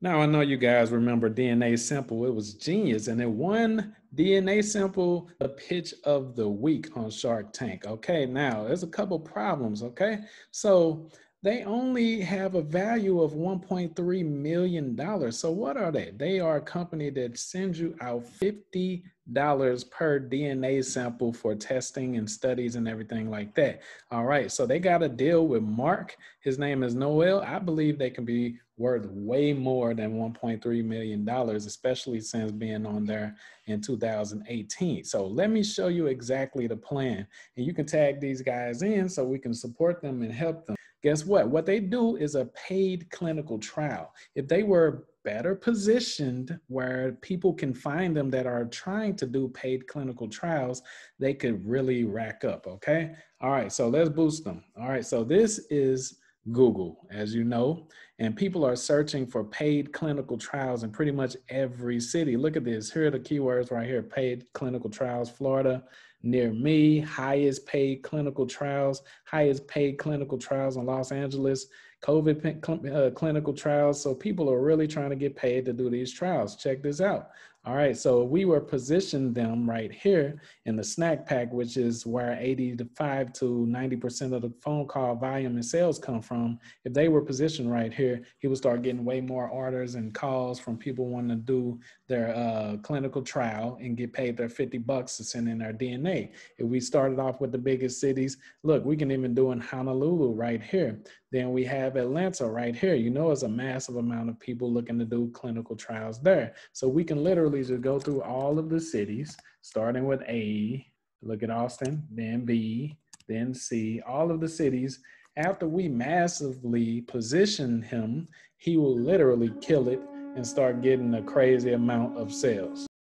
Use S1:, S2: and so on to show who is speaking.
S1: Now I know you guys remember DNA Simple. It was genius. And it won DNA Simple the pitch of the week on Shark Tank. Okay, now there's a couple problems. Okay. So they only have a value of $1.3 million. So, what are they? They are a company that sends you out $50 per DNA sample for testing and studies and everything like that. All right. So, they got a deal with Mark. His name is Noel. I believe they can be worth way more than $1.3 million, especially since being on there in 2018. So let me show you exactly the plan. And you can tag these guys in so we can support them and help them guess what? What they do is a paid clinical trial. If they were better positioned where people can find them that are trying to do paid clinical trials, they could really rack up, okay? All right, so let's boost them. All right, so this is Google, as you know, and people are searching for paid clinical trials in pretty much every city. Look at this. Here are the keywords right here paid clinical trials, Florida, near me, highest paid clinical trials, highest paid clinical trials in Los Angeles, COVID cl- uh, clinical trials. So people are really trying to get paid to do these trials. Check this out. All right, so we were positioned them right here in the snack pack, which is where 85 to 90% of the phone call volume and sales come from. If they were positioned right here, year, he would start getting way more orders and calls from people wanting to do their uh, clinical trial and get paid their 50 bucks to send in their DNA. If we started off with the biggest cities, look, we can even do in Honolulu right here. Then we have Atlanta right here. You know, it's a massive amount of people looking to do clinical trials there. So we can literally just go through all of the cities, starting with A, look at Austin, then B, then C, all of the cities after we massively position him, he will literally kill it and start getting a crazy amount of sales.